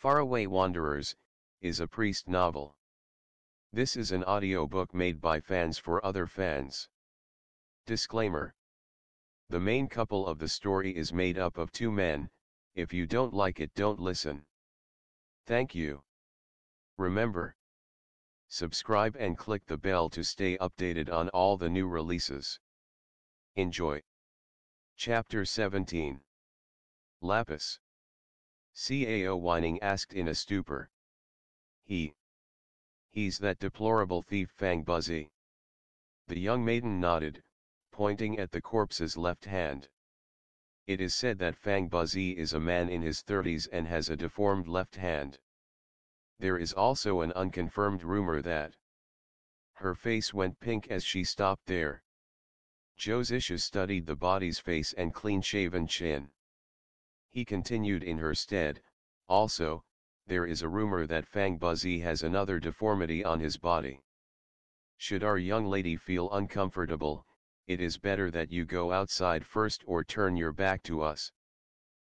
Faraway Wanderers, is a priest novel. This is an audiobook made by fans for other fans. Disclaimer. The main couple of the story is made up of two men, if you don't like it don't listen. Thank you. Remember. Subscribe and click the bell to stay updated on all the new releases. Enjoy. Chapter 17 Lapis Cao Whining asked in a stupor. He. He's that deplorable thief Fang Buzzy. The young maiden nodded, pointing at the corpse's left hand. It is said that Fang Buzzy is a man in his thirties and has a deformed left hand. There is also an unconfirmed rumor that. Her face went pink as she stopped there. Joe Zisha studied the body's face and clean-shaven chin. He continued in her stead, also, there is a rumor that Fang Buzi has another deformity on his body. Should our young lady feel uncomfortable, it is better that you go outside first or turn your back to us.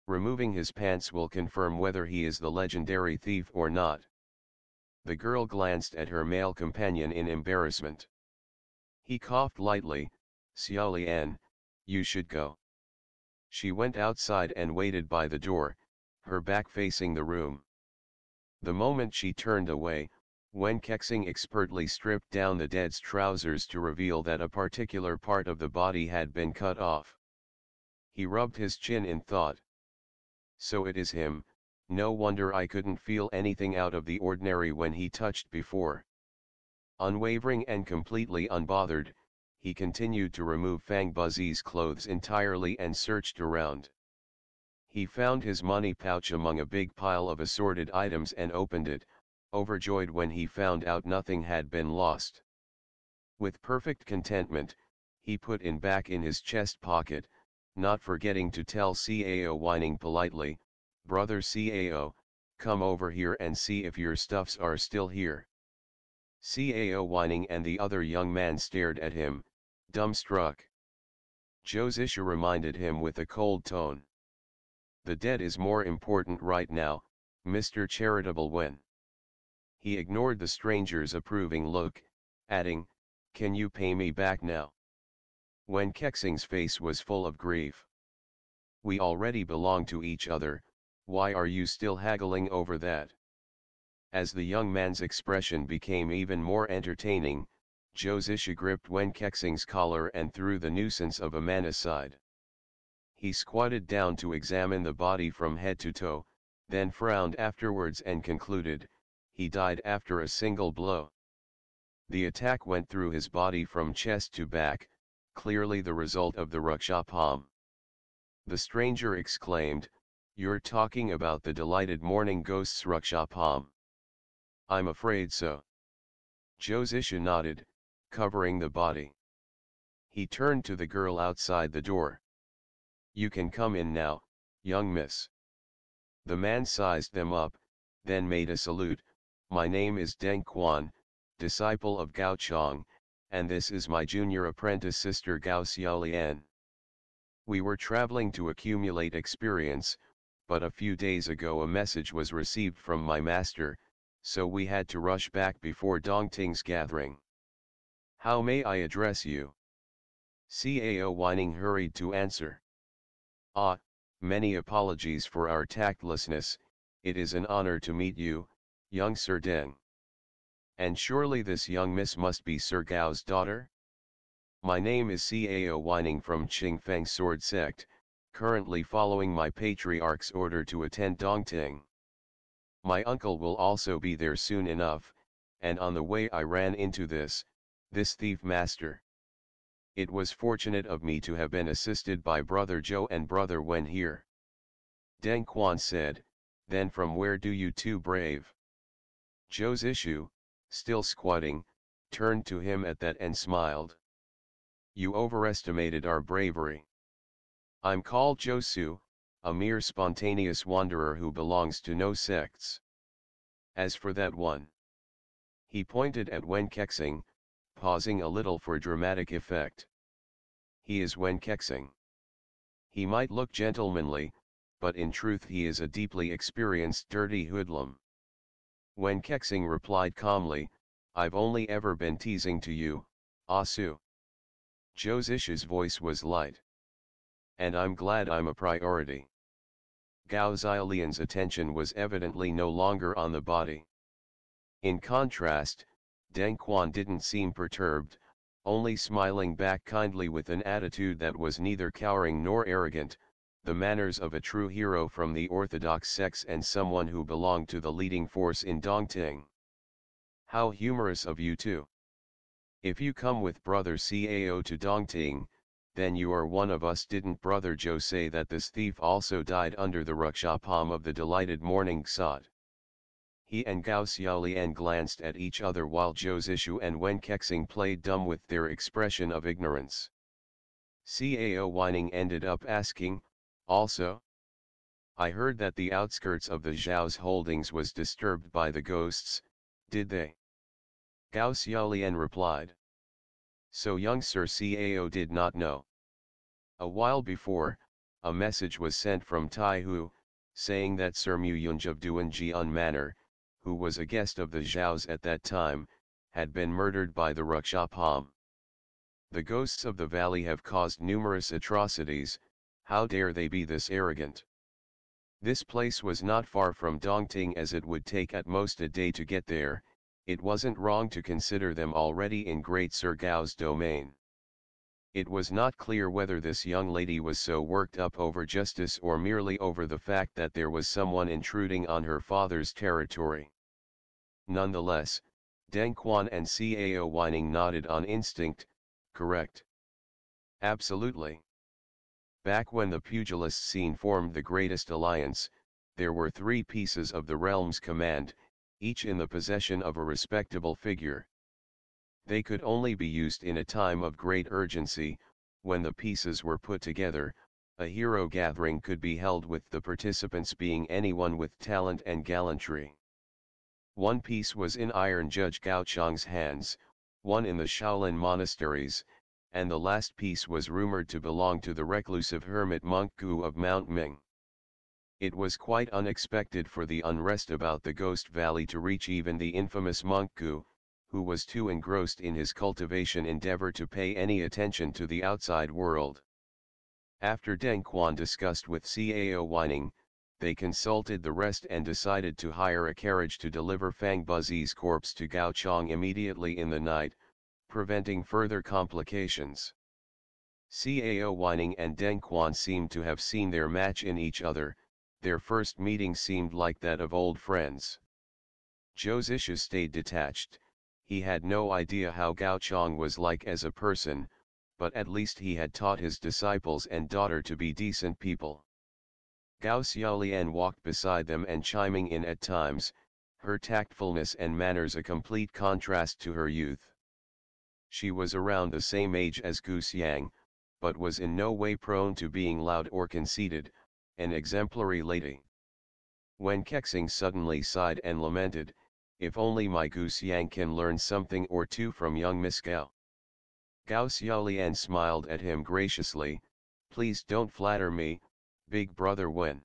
Removing his pants will confirm whether he is the legendary thief or not. The girl glanced at her male companion in embarrassment. He coughed lightly, Xiao Lian, you should go. She went outside and waited by the door, her back facing the room. The moment she turned away, when Kexing expertly stripped down the dead's trousers to reveal that a particular part of the body had been cut off. He rubbed his chin in thought. So it is him, no wonder I couldn't feel anything out of the ordinary when he touched before. Unwavering and completely unbothered, he continued to remove Fang Buzi's clothes entirely and searched around. He found his money pouch among a big pile of assorted items and opened it, overjoyed when he found out nothing had been lost. With perfect contentment, he put it back in his chest pocket, not forgetting to tell CAO whining politely, Brother CAO, come over here and see if your stuffs are still here. CAO whining and the other young man stared at him, Dumbstruck. Joe's issue reminded him with a cold tone. The debt is more important right now, Mr. Charitable when. He ignored the stranger's approving look, adding, Can you pay me back now? When Kexing's face was full of grief. We already belong to each other, why are you still haggling over that? As the young man's expression became even more entertaining, Josisha gripped Kexing's collar and threw the nuisance of a man aside. He squatted down to examine the body from head to toe, then frowned afterwards and concluded, he died after a single blow. The attack went through his body from chest to back, clearly the result of the ruksha palm. The stranger exclaimed, You're talking about the delighted morning ghost's ruksha palm." I'm afraid so. Josisha nodded, covering the body. He turned to the girl outside the door. You can come in now, young miss. The man sized them up, then made a salute, my name is Deng Quan, disciple of Gao Chong, and this is my junior apprentice sister Gao Xiaolian. We were traveling to accumulate experience, but a few days ago a message was received from my master, so we had to rush back before Dongting's gathering. How may I address you? CAO Whining hurried to answer. Ah, many apologies for our tactlessness, it is an honor to meet you, young Sir Den. And surely this young miss must be Sir Gao's daughter? My name is CAO Whining from Qingfeng Sword Sect, currently following my patriarch's order to attend Dongting. My uncle will also be there soon enough, and on the way I ran into this, this thief master. It was fortunate of me to have been assisted by brother Joe and brother Wen here. Deng Quan said, then from where do you two brave? Joe's issue, still squatting, turned to him at that and smiled. You overestimated our bravery. I'm called Su, a mere spontaneous wanderer who belongs to no sects. As for that one. He pointed at Wen Kexing, pausing a little for dramatic effect. He is when kexing. He might look gentlemanly, but in truth he is a deeply experienced dirty hoodlum. When Kexing replied calmly, I've only ever been teasing to you, Asu. Joe's Ish's voice was light. And I'm glad I'm a priority. Gao Xilian's attention was evidently no longer on the body. In contrast, Deng Quan didn't seem perturbed, only smiling back kindly with an attitude that was neither cowering nor arrogant, the manners of a true hero from the orthodox sects and someone who belonged to the leading force in Dongting. How humorous of you too. If you come with brother Cao to Dongting, then you are one of us didn't brother Joe say that this thief also died under the Ruksha palm of the delighted morning sod. He and Gao Xiaolian glanced at each other while Zhou Zixu and Wen Kexing played dumb with their expression of ignorance. Cao Whining ended up asking, also, I heard that the outskirts of the Zhao's holdings was disturbed by the ghosts, did they? Gao Xiaolian replied. So young Sir Cao did not know. A while before, a message was sent from Tai Hu, saying that Sir Muyunj of Duanjian Manor, who was a guest of the Zhaos at that time, had been murdered by the Rukshapam. The ghosts of the valley have caused numerous atrocities, how dare they be this arrogant? This place was not far from Dongting as it would take at most a day to get there, it wasn't wrong to consider them already in Great Sir Gao's domain. It was not clear whether this young lady was so worked up over justice or merely over the fact that there was someone intruding on her father's territory. Nonetheless, Deng Quan and Cao Whining nodded on instinct, correct. Absolutely. Back when the pugilist scene formed the greatest alliance, there were three pieces of the realm's command, each in the possession of a respectable figure. They could only be used in a time of great urgency, when the pieces were put together, a hero gathering could be held with the participants being anyone with talent and gallantry one piece was in iron Judge Gaochang's hands, one in the Shaolin monasteries, and the last piece was rumored to belong to the reclusive hermit monk Gu of Mount Ming. It was quite unexpected for the unrest about the Ghost Valley to reach even the infamous monk Gu, who was too engrossed in his cultivation endeavor to pay any attention to the outside world. After Deng Quan discussed with Cao Wining, they consulted the rest and decided to hire a carriage to deliver Fang Buzi's corpse to Gao Chong immediately in the night, preventing further complications. Cao Whining and Deng Quan seemed to have seen their match in each other, their first meeting seemed like that of old friends. Zhou Zixia stayed detached, he had no idea how Gao Chong was like as a person, but at least he had taught his disciples and daughter to be decent people. Gao Xiaolian walked beside them and chiming in at times, her tactfulness and manners a complete contrast to her youth. She was around the same age as Gu Xiang, but was in no way prone to being loud or conceited, an exemplary lady. When Kexing suddenly sighed and lamented, if only my Gu Xiang can learn something or two from young Miss Gao. Gao Xiaolian smiled at him graciously, please don't flatter me, Big brother when?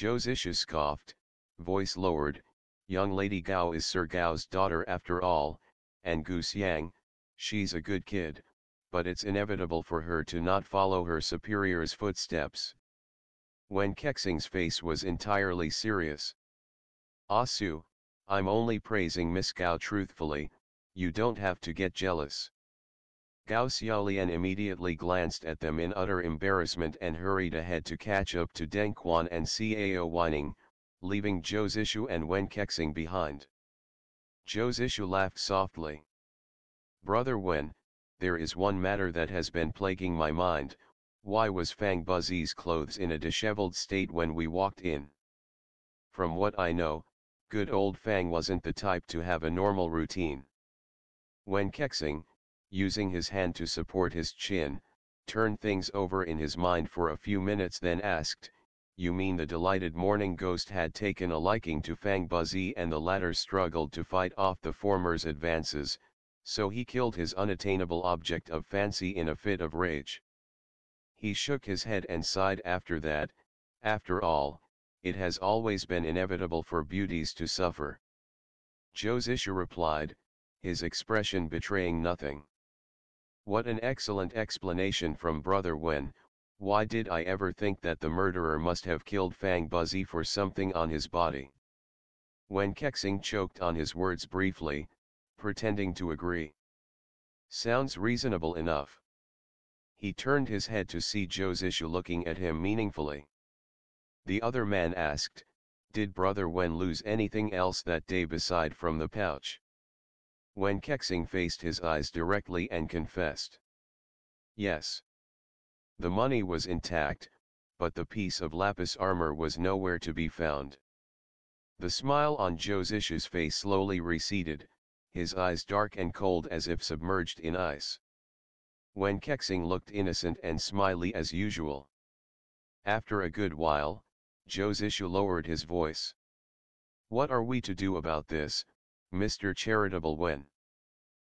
issue scoffed, voice lowered, young lady Gao is Sir Gao's daughter after all, and Goose Yang, she's a good kid, but it's inevitable for her to not follow her superior's footsteps. When Kexing's face was entirely serious. Ah Su, I'm only praising Miss Gao truthfully, you don't have to get jealous. Gao Xiaolian immediately glanced at them in utter embarrassment and hurried ahead to catch up to Deng Quan and Cao Wining, leaving Zhou Zishu and Wen Kexing behind. Zhou Zishu laughed softly. Brother Wen, there is one matter that has been plaguing my mind, why was Fang Buzi's clothes in a disheveled state when we walked in? From what I know, good old Fang wasn't the type to have a normal routine. Wen Kexing, using his hand to support his chin, turned things over in his mind for a few minutes then asked, You mean the delighted morning ghost had taken a liking to Fang Buzi, and the latter struggled to fight off the former's advances, so he killed his unattainable object of fancy in a fit of rage. He shook his head and sighed after that, after all, it has always been inevitable for beauties to suffer. Joe Zisha replied, his expression betraying nothing. What an excellent explanation from Brother Wen, why did I ever think that the murderer must have killed Fang Buzzi for something on his body? When Kexing choked on his words briefly, pretending to agree. Sounds reasonable enough. He turned his head to see Zhou Zishu looking at him meaningfully. The other man asked, did Brother Wen lose anything else that day beside from the pouch? When Kexing faced his eyes directly and confessed. Yes. The money was intact, but the piece of lapis armor was nowhere to be found. The smile on Josish's face slowly receded, his eyes dark and cold as if submerged in ice. When Kexing looked innocent and smiley as usual. After a good while, Josishu lowered his voice. What are we to do about this, Mr. Charitable when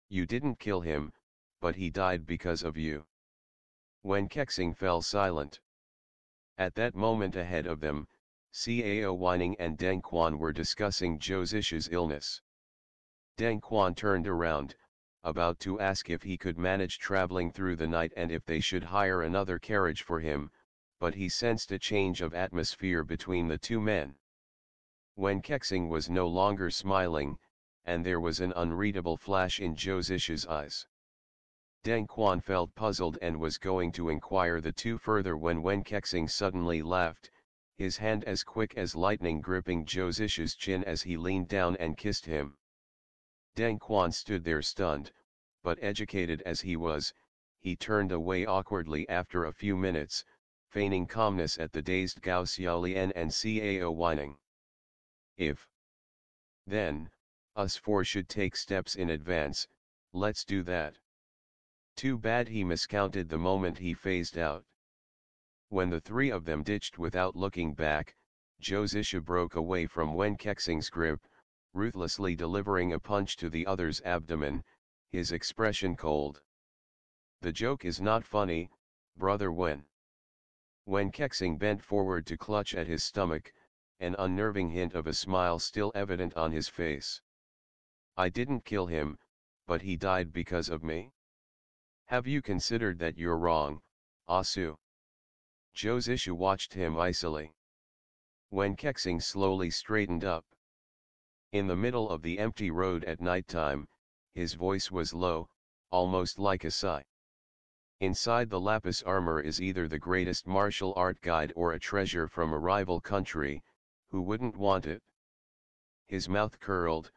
You didn't kill him, but he died because of you. When Kexing fell silent. At that moment ahead of them, Cao Whining and Deng Quan were discussing Zhou issue's illness. Deng Quan turned around, about to ask if he could manage traveling through the night and if they should hire another carriage for him, but he sensed a change of atmosphere between the two men. When Kexing was no longer smiling, and there was an unreadable flash in Josish's eyes. Deng Quan felt puzzled and was going to inquire the two further when Wen Kexing suddenly laughed, his hand as quick as lightning gripping Josish's chin as he leaned down and kissed him. Deng Quan stood there stunned, but educated as he was, he turned away awkwardly after a few minutes, feigning calmness at the dazed Gao Xiaolian and Cao whining. If then, us four should take steps in advance, let's do that. Too bad he miscounted the moment he phased out. When the three of them ditched without looking back, Josisha broke away from Wen Kexing's grip, ruthlessly delivering a punch to the other's abdomen, his expression cold. The joke is not funny, brother Wen. Wen Kexing bent forward to clutch at his stomach, an unnerving hint of a smile still evident on his face. I didn't kill him, but he died because of me? Have you considered that you're wrong, Asu? Joe's issue watched him icily. When Kexing slowly straightened up. In the middle of the empty road at night time, his voice was low, almost like a sigh. Inside the lapis armor is either the greatest martial art guide or a treasure from a rival country, who wouldn't want it? His mouth curled,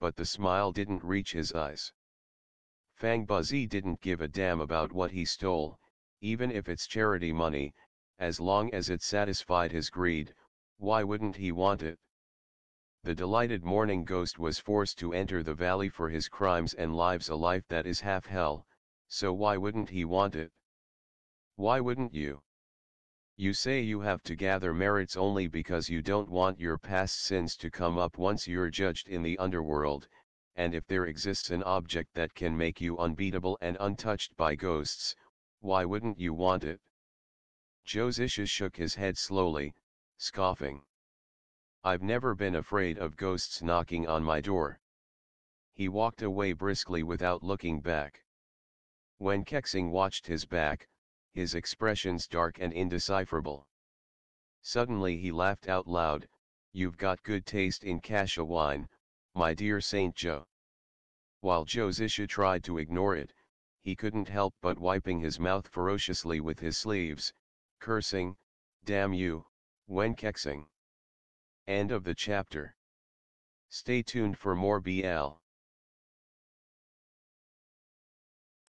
but the smile didn't reach his eyes. Fang Buzi didn't give a damn about what he stole, even if it's charity money, as long as it satisfied his greed, why wouldn't he want it? The delighted morning ghost was forced to enter the valley for his crimes and lives a life that is half hell, so why wouldn't he want it? Why wouldn't you? You say you have to gather merits only because you don't want your past sins to come up once you're judged in the underworld, and if there exists an object that can make you unbeatable and untouched by ghosts, why wouldn't you want it? Josiah shook his head slowly, scoffing. I've never been afraid of ghosts knocking on my door. He walked away briskly without looking back. When Kexing watched his back, his expressions dark and indecipherable. Suddenly he laughed out loud, you've got good taste in Kasha wine, my dear Saint Joe. While Joe's issue tried to ignore it, he couldn't help but wiping his mouth ferociously with his sleeves, cursing, damn you, when kexing. End of the chapter. Stay tuned for more BL.